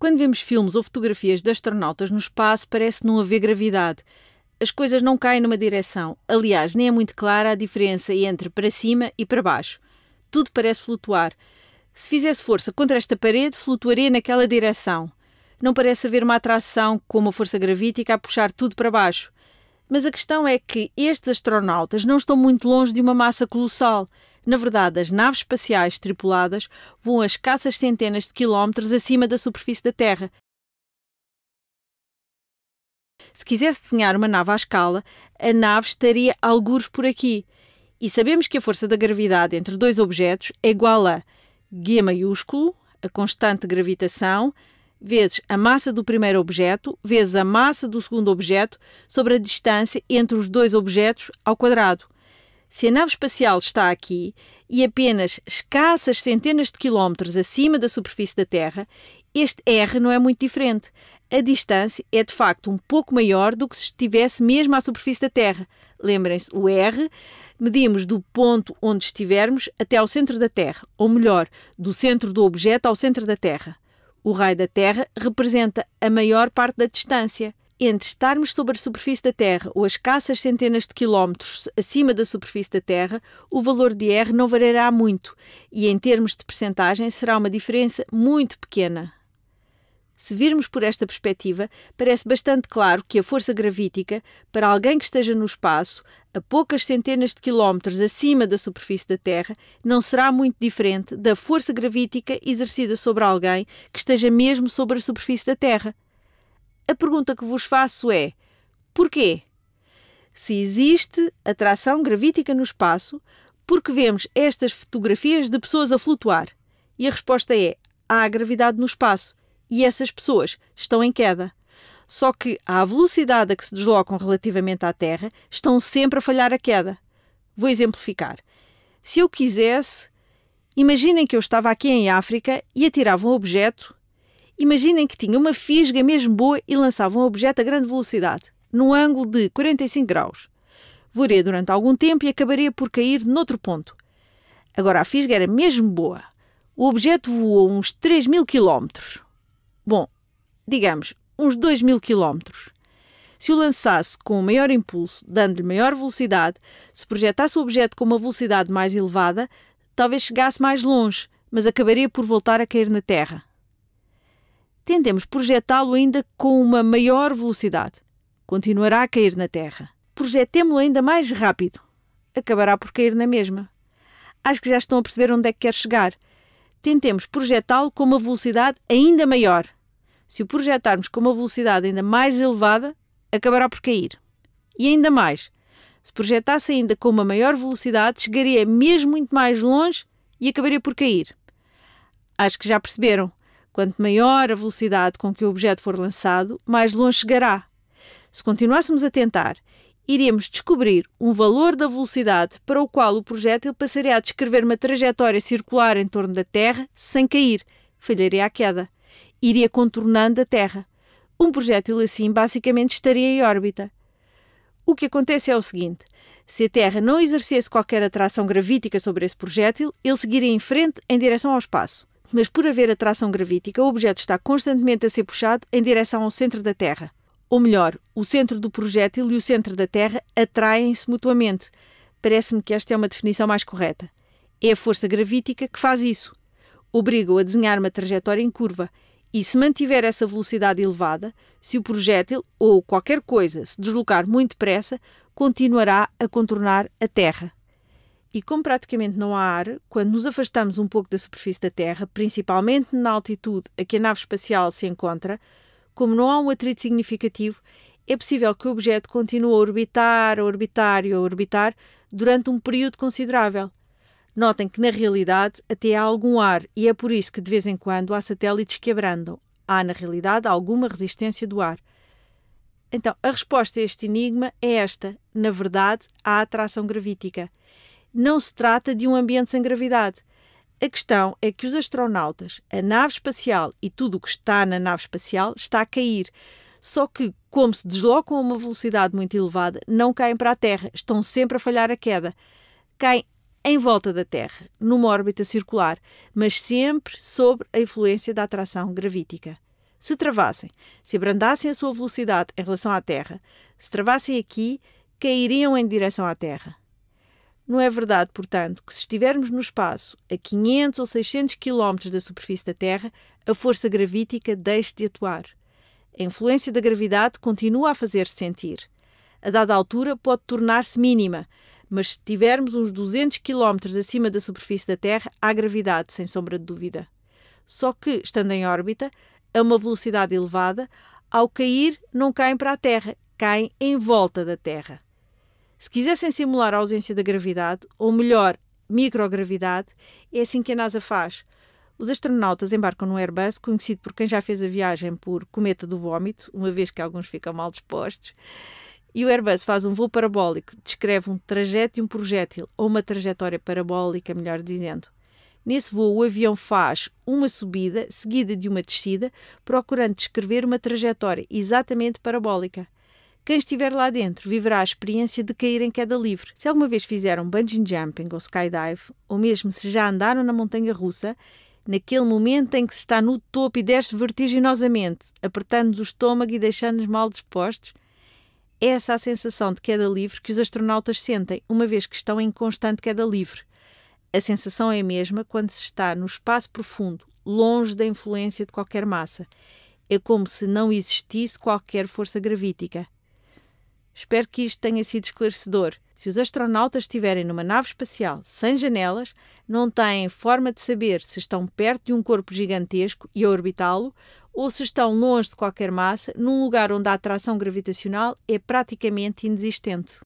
Quando vemos filmes ou fotografias de astronautas no espaço, parece não haver gravidade. As coisas não caem numa direção. Aliás, nem é muito clara a diferença entre para cima e para baixo. Tudo parece flutuar. Se fizesse força contra esta parede, flutuaria naquela direção. Não parece haver uma atração como a força gravítica a puxar tudo para baixo. Mas a questão é que estes astronautas não estão muito longe de uma massa colossal. Na verdade, as naves espaciais tripuladas voam a escassas centenas de quilómetros acima da superfície da Terra. Se quisesse desenhar uma nave à escala, a nave estaria algures por aqui. E sabemos que a força da gravidade entre dois objetos é igual a G maiúsculo, a constante de gravitação, vezes a massa do primeiro objeto, vezes a massa do segundo objeto, sobre a distância entre os dois objetos ao quadrado se a nave espacial está aqui e apenas escassas centenas de quilómetros acima da superfície da Terra, este R não é muito diferente. A distância é de facto um pouco maior do que se estivesse mesmo à superfície da Terra. Lembrem-se, o R medimos do ponto onde estivermos até ao centro da Terra, ou melhor, do centro do objeto ao centro da Terra. O raio da Terra representa a maior parte da distância entre estarmos sobre a superfície da Terra ou a escassas centenas de quilómetros acima da superfície da Terra, o valor de R não variará muito e, em termos de percentagem, será uma diferença muito pequena. Se virmos por esta perspectiva, parece bastante claro que a força gravítica, para alguém que esteja no espaço, a poucas centenas de quilómetros acima da superfície da Terra, não será muito diferente da força gravítica exercida sobre alguém que esteja mesmo sobre a superfície da Terra. A pergunta que vos faço é: porquê? Se existe atração gravítica no espaço, porque vemos estas fotografias de pessoas a flutuar? E a resposta é: há gravidade no espaço e essas pessoas estão em queda. Só que, à velocidade a que se deslocam relativamente à Terra, estão sempre a falhar a queda. Vou exemplificar. Se eu quisesse, imaginem que eu estava aqui em África e atirava um objeto Imaginem que tinha uma fisga mesmo boa e lançava um objeto a grande velocidade, num ângulo de 45 graus. Voaria durante algum tempo e acabaria por cair noutro ponto. Agora a fisga era mesmo boa. O objeto voou uns 3 mil quilómetros. Bom, digamos, uns 2 mil quilómetros. Se o lançasse com maior impulso, dando-lhe maior velocidade, se projetasse o objeto com uma velocidade mais elevada, talvez chegasse mais longe, mas acabaria por voltar a cair na Terra tendemos projetá-lo ainda com uma maior velocidade. Continuará a cair na Terra. Projetemo-lo ainda mais rápido. Acabará por cair na mesma. Acho que já estão a perceber onde é que quer chegar. Tentemos projetá-lo com uma velocidade ainda maior. Se o projetarmos com uma velocidade ainda mais elevada, acabará por cair. E ainda mais, se projetasse ainda com uma maior velocidade, chegaria mesmo muito mais longe e acabaria por cair. Acho que já perceberam. Quanto maior a velocidade com que o objeto for lançado, mais longe chegará. Se continuássemos a tentar, iríamos descobrir um valor da velocidade para o qual o projétil passaria a descrever uma trajetória circular em torno da Terra sem cair, falharia a queda. Iria contornando a Terra. Um projétil assim basicamente estaria em órbita. O que acontece é o seguinte: se a Terra não exercesse qualquer atração gravítica sobre esse projétil, ele seguiria em frente em direção ao espaço. Mas por haver atração gravítica, o objeto está constantemente a ser puxado em direção ao centro da Terra. Ou melhor, o centro do projétil e o centro da Terra atraem-se mutuamente. Parece-me que esta é uma definição mais correta. É a força gravítica que faz isso. Obriga-o a desenhar uma trajetória em curva. E se mantiver essa velocidade elevada, se o projétil ou qualquer coisa se deslocar muito depressa, continuará a contornar a Terra. E como praticamente não há ar, quando nos afastamos um pouco da superfície da Terra, principalmente na altitude a que a nave espacial se encontra, como não há um atrito significativo, é possível que o objeto continue a orbitar, a orbitar e a orbitar durante um período considerável. Notem que, na realidade, até há algum ar e é por isso que, de vez em quando, há satélites que abrandam. Há, na realidade, alguma resistência do ar. Então, a resposta a este enigma é esta. Na verdade, há atração gravítica não se trata de um ambiente sem gravidade. A questão é que os astronautas, a nave espacial e tudo o que está na nave espacial está a cair. Só que, como se deslocam a uma velocidade muito elevada, não caem para a Terra, estão sempre a falhar a queda. Caem em volta da Terra, numa órbita circular, mas sempre sob a influência da atração gravítica. Se travassem, se abrandassem a sua velocidade em relação à Terra, se travassem aqui, cairiam em direção à Terra. Não é verdade, portanto, que se estivermos no espaço a 500 ou 600 km da superfície da Terra, a força gravítica deixe de atuar. A influência da gravidade continua a fazer-se sentir. A dada altura pode tornar-se mínima, mas se estivermos uns 200 km acima da superfície da Terra, há gravidade, sem sombra de dúvida. Só que, estando em órbita, a uma velocidade elevada, ao cair, não caem para a Terra, caem em volta da Terra. Se quisessem simular a ausência da gravidade, ou melhor, microgravidade, é assim que a NASA faz. Os astronautas embarcam no Airbus, conhecido por quem já fez a viagem por cometa do vômito, uma vez que alguns ficam mal dispostos. E o Airbus faz um voo parabólico, descreve um trajeto e um projétil, ou uma trajetória parabólica, melhor dizendo. Nesse voo, o avião faz uma subida seguida de uma descida, procurando descrever uma trajetória exatamente parabólica. Quem estiver lá dentro viverá a experiência de cair em queda livre. Se alguma vez fizeram bungee jumping ou skydive, ou mesmo se já andaram na montanha russa, naquele momento em que se está no topo e desce vertiginosamente, apertando-nos o estômago e deixando-nos mal dispostos, é essa a sensação de queda livre que os astronautas sentem, uma vez que estão em constante queda livre. A sensação é a mesma quando se está no espaço profundo, longe da influência de qualquer massa. É como se não existisse qualquer força gravítica. Espero que isto tenha sido esclarecedor. Se os astronautas estiverem numa nave espacial sem janelas, não têm forma de saber se estão perto de um corpo gigantesco e a orbitá-lo ou se estão longe de qualquer massa, num lugar onde a atração gravitacional é praticamente inexistente.